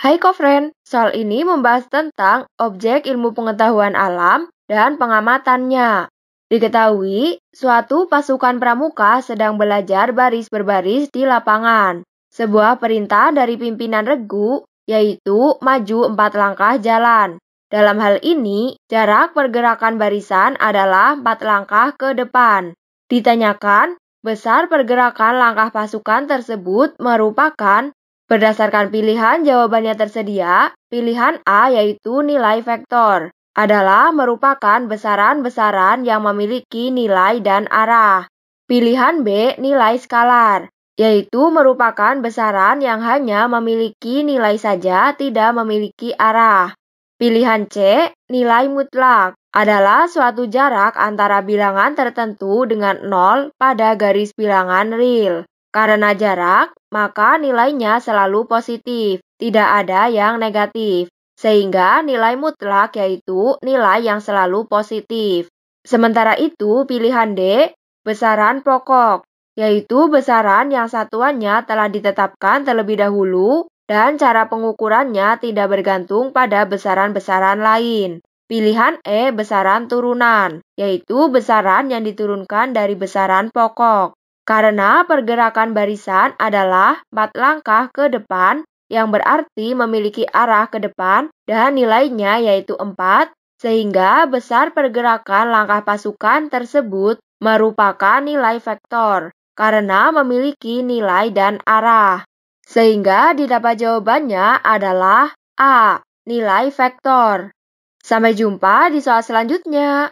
Hai Kofren, soal ini membahas tentang objek ilmu pengetahuan alam dan pengamatannya. Diketahui, suatu pasukan pramuka sedang belajar baris berbaris di lapangan. Sebuah perintah dari pimpinan regu yaitu maju empat langkah jalan. Dalam hal ini, jarak pergerakan barisan adalah empat langkah ke depan. Ditanyakan, besar pergerakan langkah pasukan tersebut merupakan Berdasarkan pilihan jawabannya tersedia, pilihan A yaitu nilai vektor adalah merupakan besaran-besaran yang memiliki nilai dan arah. Pilihan B nilai skalar, yaitu merupakan besaran yang hanya memiliki nilai saja tidak memiliki arah. Pilihan C nilai mutlak adalah suatu jarak antara bilangan tertentu dengan nol pada garis bilangan real. Karena jarak, maka nilainya selalu positif, tidak ada yang negatif. Sehingga nilai mutlak yaitu nilai yang selalu positif. Sementara itu, pilihan D, besaran pokok, yaitu besaran yang satuannya telah ditetapkan terlebih dahulu dan cara pengukurannya tidak bergantung pada besaran-besaran lain. Pilihan E besaran turunan, yaitu besaran yang diturunkan dari besaran pokok. Karena pergerakan barisan adalah empat langkah ke depan yang berarti memiliki arah ke depan dan nilainya yaitu empat, sehingga besar pergerakan langkah pasukan tersebut merupakan nilai vektor karena memiliki nilai dan arah. Sehingga didapat jawabannya adalah A, nilai vektor. Sampai jumpa di soal selanjutnya.